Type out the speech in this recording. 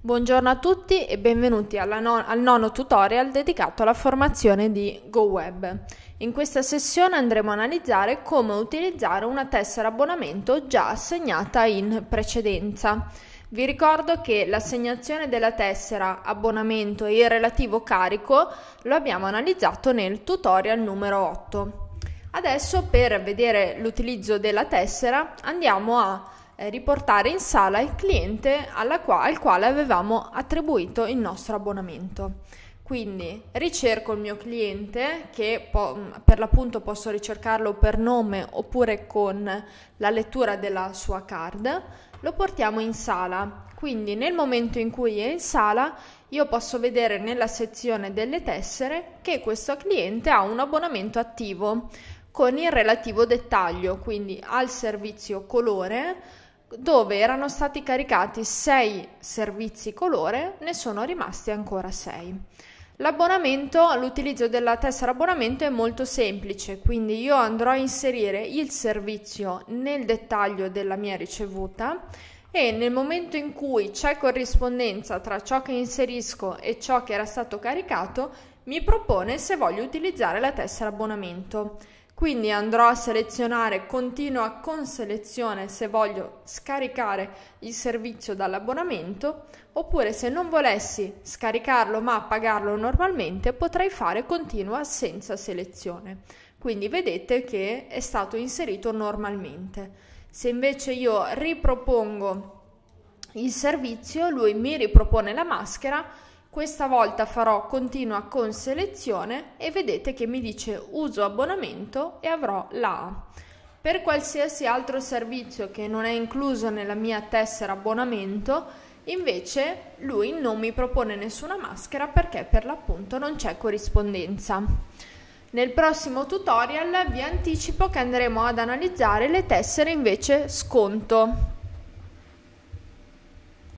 Buongiorno a tutti e benvenuti non- al nono tutorial dedicato alla formazione di GoWeb. In questa sessione andremo a analizzare come utilizzare una tessera abbonamento già assegnata in precedenza. Vi ricordo che l'assegnazione della tessera abbonamento e il relativo carico lo abbiamo analizzato nel tutorial numero 8. Adesso per vedere l'utilizzo della tessera andiamo a eh, riportare in sala il cliente qua- al quale avevamo attribuito il nostro abbonamento. Quindi ricerco il mio cliente che po- mm, per l'appunto posso ricercarlo per nome oppure con la lettura della sua card, lo portiamo in sala. Quindi nel momento in cui è in sala io posso vedere nella sezione delle tessere che questo cliente ha un abbonamento attivo con il relativo dettaglio, quindi al servizio colore dove erano stati caricati 6 servizi colore, ne sono rimasti ancora 6. L'abbonamento, l'utilizzo della tessera abbonamento è molto semplice, quindi io andrò a inserire il servizio nel dettaglio della mia ricevuta e nel momento in cui c'è corrispondenza tra ciò che inserisco e ciò che era stato caricato, mi propone se voglio utilizzare la tessera abbonamento quindi andrò a selezionare continua con selezione se voglio scaricare il servizio dall'abbonamento oppure se non volessi scaricarlo ma pagarlo normalmente potrei fare continua senza selezione quindi vedete che è stato inserito normalmente se invece io ripropongo il servizio lui mi ripropone la maschera questa volta farò continua con selezione e vedete che mi dice uso abbonamento e avrò la A. Per qualsiasi altro servizio che non è incluso nella mia tessera abbonamento, invece lui non mi propone nessuna maschera perché per l'appunto non c'è corrispondenza. Nel prossimo tutorial vi anticipo che andremo ad analizzare le tessere invece sconto.